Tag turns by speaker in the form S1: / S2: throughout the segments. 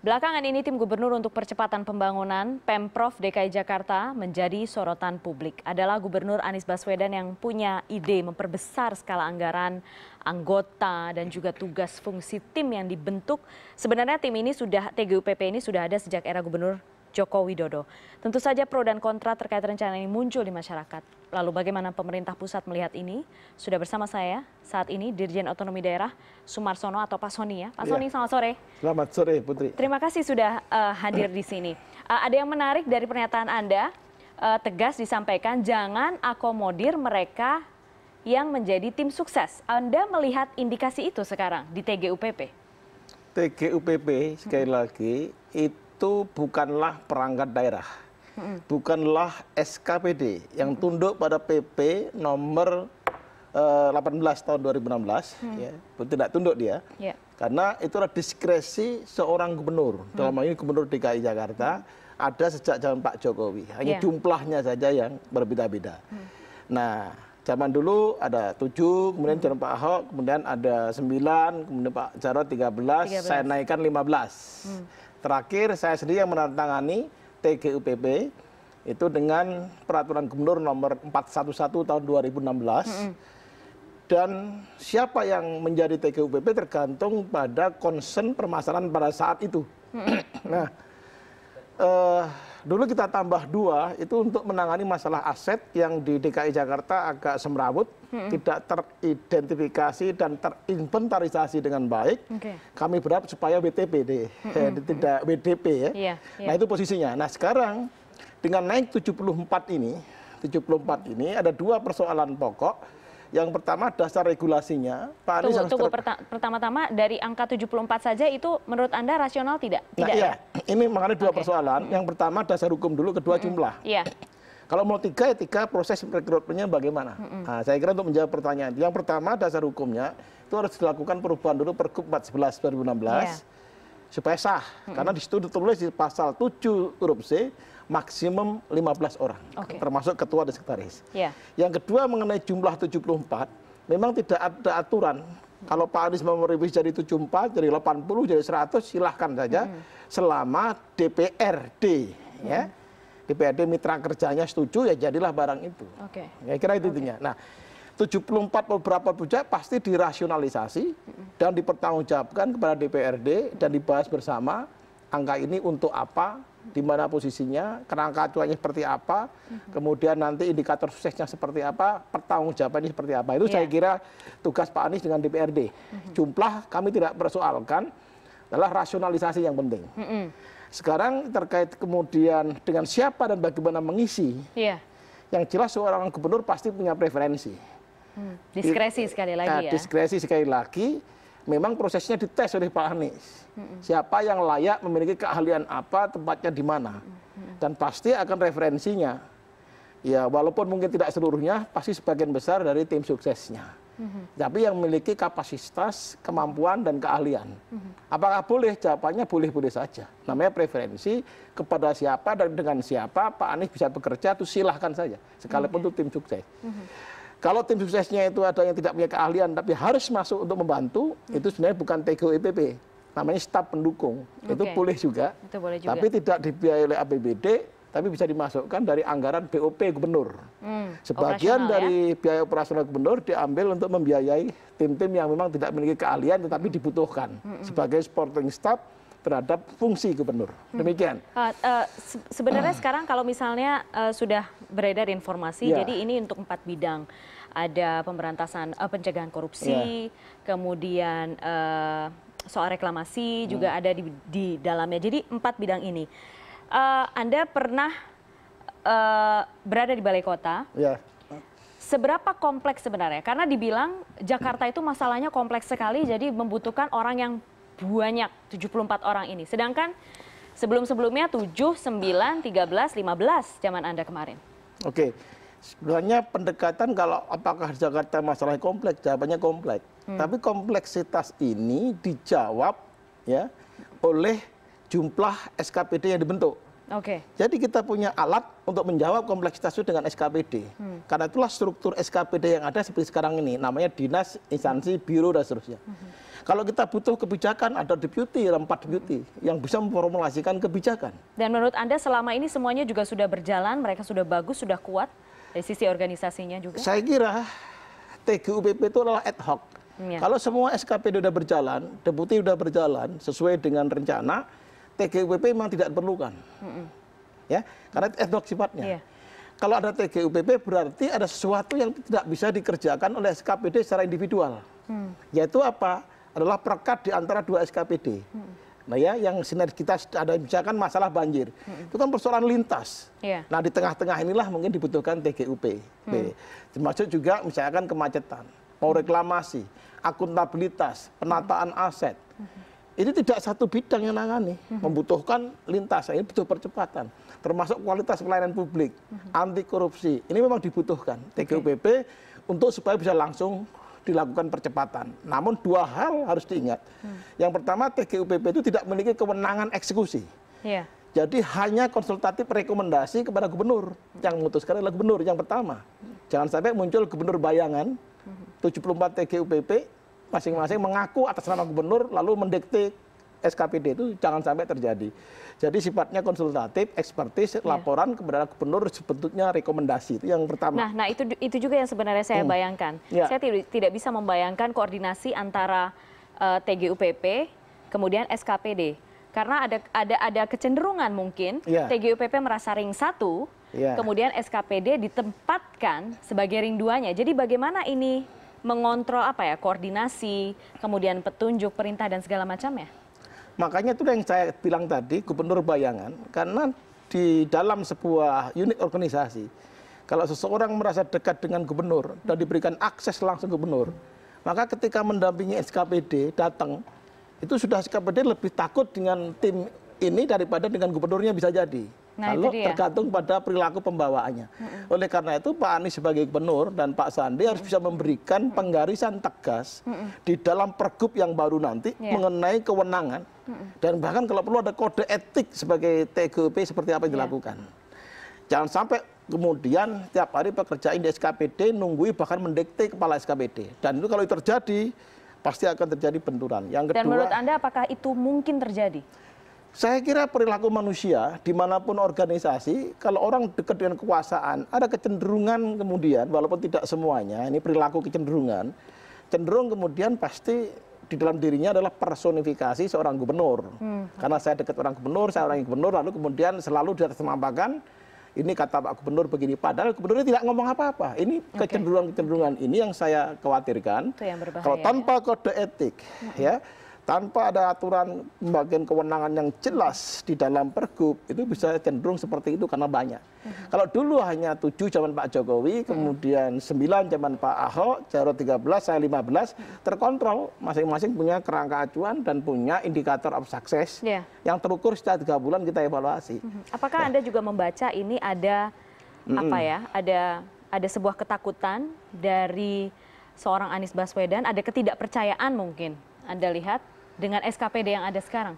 S1: Belakangan ini tim gubernur untuk percepatan pembangunan Pemprov DKI Jakarta menjadi sorotan publik. Adalah gubernur Anies Baswedan yang punya ide memperbesar skala anggaran anggota dan juga tugas fungsi tim yang dibentuk. Sebenarnya tim ini sudah TGUPP ini sudah ada sejak era gubernur Joko Widodo. Tentu saja pro dan kontra terkait rencana ini muncul di masyarakat. Lalu bagaimana pemerintah pusat melihat ini? Sudah bersama saya saat ini Dirjen Otonomi Daerah Sumarsono atau Pak Soni ya. Pak iya. Soni ya. selamat sore.
S2: Selamat sore Putri.
S1: Terima kasih sudah uh, hadir di sini. Uh, ada yang menarik dari pernyataan Anda uh, tegas disampaikan jangan akomodir mereka yang menjadi tim sukses. Anda melihat indikasi itu sekarang di TGUPP?
S2: TGUPP sekali hmm. lagi itu itu bukanlah perangkat daerah, bukanlah SKPD yang tunduk pada PP nomor 18 eh, tahun 2016, hmm. ya, tidak tunduk dia, yeah. karena itu adalah diskresi seorang gubernur hmm. dalam hal ini gubernur DKI Jakarta mm. ada sejak zaman Pak Jokowi, hanya yeah. jumlahnya saja yang berbeda-beda. Hmm. Nah, zaman dulu ada tujuh, kemudian hmm. zaman Pak Ahok, kemudian ada sembilan, kemudian Pak Jarod tiga belas, saya naikkan 15. Hmm. Terakhir saya sendiri yang menandatangani TGUPP itu dengan peraturan gubernur nomor 411 tahun 2016 mm -hmm. dan siapa yang menjadi TGUPP tergantung pada concern permasalahan pada saat itu. Mm -hmm. nah, eh, dulu kita tambah dua itu untuk menangani masalah aset yang di DKI Jakarta agak semrawut, hmm. tidak teridentifikasi dan terinventarisasi dengan baik. Okay. Kami berharap supaya WTP deh, hmm. hmm eh, hmm. tidak WDP ya. Yeah, yeah. Nah itu posisinya. Nah sekarang dengan naik 74 ini, 74 ini ada dua persoalan pokok yang pertama dasar regulasinya Pak Anies tunggu, tunggu
S1: pertama-tama dari angka 74 saja itu menurut Anda rasional tidak? Nah, tidak nah, iya.
S2: ya? Ini makanya dua okay. persoalan. Yang pertama dasar hukum dulu, kedua mm -hmm. jumlah. Iya. Yeah. Kalau mau tiga ya tiga. proses rekrutmennya bagaimana? Mm -hmm. nah, saya kira untuk menjawab pertanyaan. Yang pertama dasar hukumnya itu harus dilakukan perubahan dulu Pergub 14 2016. Yeah supaya sah karena di situ ditulis di pasal 7 huruf c maksimum 15 orang termasuk ketua dan sekretaris iya. yang kedua mengenai jumlah 74 memang tidak ada aturan kalau Pak Anies mau merevisi jadi 74 jadi 80 jadi 100 silahkan saja selama DPRD ya DPRD mitra kerjanya setuju ya jadilah barang itu. Oke. Okay. Ya kira itu okay. intinya. Nah, 74 beberapa bujak pasti dirasionalisasi dan dipertanggungjawabkan kepada DPRD dan dibahas bersama angka ini untuk apa, di mana posisinya, kerangka acuannya seperti apa, kemudian nanti indikator suksesnya seperti apa, pertanggungjawabannya seperti apa. Itu yeah. saya kira tugas Pak Anies dengan DPRD. Mhm. Jumlah kami tidak persoalkan, adalah rasionalisasi yang penting. Mhm. Sekarang terkait kemudian dengan siapa dan bagaimana mengisi, yeah. yang jelas seorang gubernur pasti punya preferensi.
S1: Hmm. Diskresi sekali lagi nah, ya.
S2: Diskresi sekali lagi, memang prosesnya dites oleh Pak Anies. Hmm. Siapa yang layak memiliki keahlian apa, tempatnya di mana. Hmm. Dan pasti akan referensinya. Ya, walaupun mungkin tidak seluruhnya, pasti sebagian besar dari tim suksesnya. hmm Tapi yang memiliki kapasitas, kemampuan, dan keahlian. hmm Apakah boleh? Jawabannya boleh-boleh saja. Namanya preferensi kepada siapa dan dengan siapa Pak Anies bisa bekerja itu silahkan saja. Sekalipun hmm. itu tim sukses. hmm kalau tim suksesnya itu ada yang tidak punya keahlian tapi harus masuk untuk membantu, hmm. itu sebenarnya bukan TGO EPP, namanya staf pendukung. Okay. Itu boleh juga. Itu boleh juga. Tapi tidak dibiayai oleh APBD, tapi bisa dimasukkan dari anggaran BOP gubernur.
S1: Hmm, Sebagian ya. dari
S2: ya? biaya operasional gubernur diambil untuk membiayai tim-tim yang memang tidak memiliki keahlian tetapi hmm. dibutuhkan hmm, hmm. sebagai supporting staff terhadap fungsi gubernur. Hmm. Demikian.
S1: Uh, uh, se sebenarnya sekarang kalau misalnya uh, sudah beredar informasi, yeah. jadi ini untuk empat bidang. Ada pemberantasan uh, pencegahan korupsi, yeah. kemudian uh, soal reklamasi hmm. juga ada di, di dalamnya. Jadi empat bidang ini. Uh, Anda pernah uh, berada di balai kota. Yeah seberapa kompleks sebenarnya? Karena dibilang Jakarta itu masalahnya kompleks sekali, jadi membutuhkan orang yang banyak 74 orang ini. Sedangkan sebelum-sebelumnya 7, 9, 13, 15 zaman Anda kemarin.
S2: Oke. Sebenarnya pendekatan kalau apakah Jakarta masalah kompleks, jawabannya kompleks. Hmm. Tapi kompleksitas ini dijawab ya oleh jumlah SKPD yang dibentuk. Oke. jadi kita punya alat untuk menjawab kompleksitas itu dengan skpd hmm. karena itulah struktur skpd yang ada seperti sekarang ini namanya dinas instansi biro dan seterusnya hmm. kalau kita butuh kebijakan ada deputi empat deputi yang bisa memformulasikan kebijakan
S1: dan menurut anda selama ini semuanya juga sudah berjalan mereka sudah bagus sudah kuat dari sisi organisasinya juga saya
S2: kira TGUPP itu adalah ad hoc. Ya. Kalau semua SKPD sudah berjalan, deputi sudah berjalan sesuai dengan rencana, TGUPP memang tidak diperlukan. mm -mm. Ya, karena itu ad sifatnya. Yeah. Kalau ada TGUPP berarti ada sesuatu yang tidak bisa dikerjakan oleh SKPD secara individual. Mm. Yaitu apa? Adalah perekat di antara dua SKPD. Mm. Nah ya, yang sinergitas ada misalkan masalah banjir, Mm. itu kan persoalan lintas. Yeah. Nah di tengah-tengah inilah mungkin dibutuhkan TGUP, Mm. termasuk juga misalkan kemacetan, mau hmm. reklamasi, akuntabilitas, penataan aset. Hmm ini tidak satu bidang yang nangani, membutuhkan lintas, ini butuh percepatan, termasuk kualitas pelayanan publik, anti korupsi. Ini memang dibutuhkan TGUPP untuk supaya bisa langsung dilakukan percepatan. Namun dua hal harus diingat. Hmm. Yang pertama TGUPP itu tidak memiliki kewenangan eksekusi. Yeah. Jadi hanya konsultatif rekomendasi kepada gubernur. Yang memutuskan adalah gubernur yang pertama. Jangan sampai muncul gubernur bayangan 74 hmm. TGUPP masing-masing mengaku atas nama gubernur lalu mendikte SKPD itu jangan sampai terjadi. Jadi sifatnya konsultatif, ekspertis, ya. laporan kepada gubernur sebetulnya rekomendasi itu yang pertama. Nah, nah
S1: itu itu juga yang sebenarnya saya hmm. bayangkan. Ya. Saya tidak bisa membayangkan koordinasi antara uh, eh, TGUPP kemudian SKPD karena ada ada ada kecenderungan mungkin ya. TGUPP merasa ring satu,
S2: ya. kemudian
S1: SKPD ditempatkan sebagai ring duanya. Jadi bagaimana ini mengontrol apa ya koordinasi, kemudian petunjuk, perintah dan segala macam ya?
S2: Makanya itu yang saya bilang tadi gubernur bayangan karena di dalam sebuah unit organisasi kalau seseorang merasa dekat dengan gubernur dan diberikan akses langsung gubernur, maka ketika mendampingi SKPD datang itu sudah SKPD lebih takut dengan tim ini daripada dengan gubernurnya bisa jadi nah, kalau tergantung pada perilaku pembawaannya. Oleh karena itu Pak Anies sebagai gubernur dan Pak Sandi harus bisa memberikan penggarisan tegas di dalam pergub yang baru nanti mengenai kewenangan dan bahkan kalau perlu ada kode etik sebagai TGP seperti apa yang dilakukan. Jangan sampai kemudian tiap hari pekerjaan di SKPD nunggui bahkan mendekte kepala SKPD. Dan itu kalau terjadi pasti akan terjadi benturan. Yang kedua, Dan menurut
S1: Anda apakah itu mungkin terjadi?
S2: Saya kira perilaku manusia dimanapun organisasi, kalau orang dekat dengan kekuasaan, ada kecenderungan kemudian, walaupun tidak semuanya, ini perilaku kecenderungan, cenderung kemudian pasti di dalam dirinya adalah personifikasi seorang gubernur. Hmm. Karena saya dekat orang gubernur, saya orang gubernur, lalu kemudian selalu di atas mampakan, ini kata Pak Gubernur begini, padahal Gubernurnya tidak ngomong apa-apa. Ini kecenderungan-kecenderungan ini yang saya khawatirkan. Itu
S1: yang berbahaya, kalau tanpa
S2: ya. kode etik, hmm. ya tanpa ada aturan pembagian kewenangan yang jelas di dalam pergub itu bisa cenderung seperti itu karena banyak. Mm-hmm. Kalau dulu hanya 7 zaman Pak Jokowi, iya. kemudian 9 zaman Pak Ahok, Jarot 13, saya 15, mm-hmm. terkontrol masing-masing punya kerangka acuan dan punya indikator of success yeah. yang terukur setiap 3 bulan kita evaluasi. Mm-hmm.
S1: Apakah nah. Anda juga membaca ini ada mm apa ya? Ada ada sebuah ketakutan dari seorang Anies Baswedan, ada ketidakpercayaan mungkin anda lihat dengan SKPD yang ada sekarang?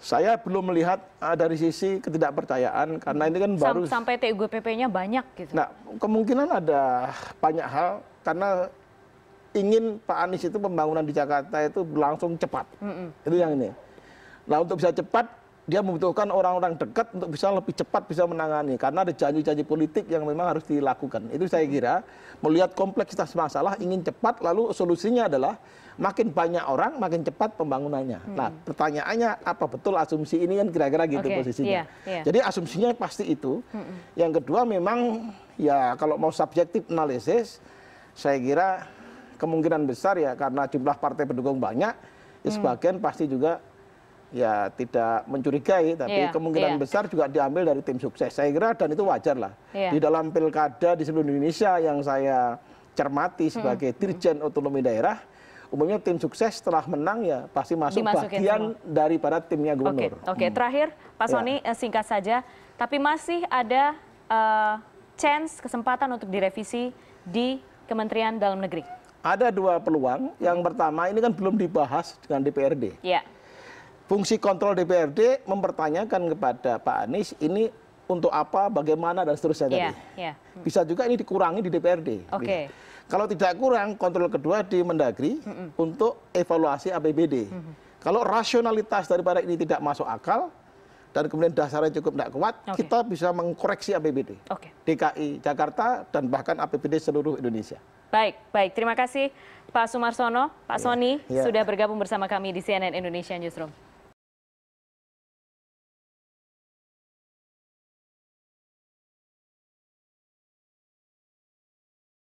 S2: Saya belum melihat uh, dari sisi ketidakpercayaan karena ini kan baru Samp
S1: sampai TUGPP-nya banyak gitu.
S2: Nah, kemungkinan ada banyak hal karena ingin Pak Anies itu pembangunan di Jakarta itu berlangsung cepat. Mm -mm. Itu yang ini. Nah, untuk bisa cepat dia membutuhkan orang-orang dekat untuk bisa lebih cepat bisa menangani karena ada janji-janji politik yang memang harus dilakukan. Itu saya kira melihat kompleksitas masalah ingin cepat lalu solusinya adalah makin banyak orang makin cepat pembangunannya. Hmm. Nah, pertanyaannya apa betul asumsi ini kan kira-kira gitu okay. posisinya. Yeah, yeah. Jadi asumsinya pasti itu. Hmm. Yang kedua memang ya kalau mau subjektif analisis saya kira kemungkinan besar ya karena jumlah partai pendukung banyak ya hmm. sebagian hmm. pasti juga ya tidak mencurigai tapi yeah, kemungkinan yeah. besar juga diambil dari tim sukses saya kira dan itu wajar lah yeah. di dalam pilkada di seluruh Indonesia yang saya cermati hmm. sebagai hmm. dirjen otonomi daerah umumnya tim sukses setelah menang ya pasti masuk Dimasukin bagian semua. daripada timnya gubernur. Oke, okay, okay.
S1: Hmm. terakhir Pak ya. Soni yeah. singkat saja tapi masih ada uh, chance kesempatan untuk direvisi di Kementerian Dalam Negeri.
S2: Ada dua peluang. Yang pertama ini kan belum dibahas dengan DPRD. Yeah fungsi kontrol DPRD mempertanyakan kepada Pak Anies ini untuk apa, bagaimana dan seterusnya yeah, tadi. Yeah. Hmm. Bisa juga ini dikurangi di DPRD. Oke. Okay. Kalau tidak kurang kontrol kedua di Mendagri mm -mm. untuk evaluasi APBD. Mm -hmm. Kalau rasionalitas daripada ini tidak masuk akal dan kemudian dasarnya cukup tidak kuat, okay. kita bisa mengkoreksi APBD. Okay. DKI Jakarta dan bahkan APBD seluruh Indonesia.
S1: Baik, baik. Terima kasih Pak Sumarsono, Pak yeah. Soni yeah. sudah bergabung bersama kami di CNN Indonesia Newsroom.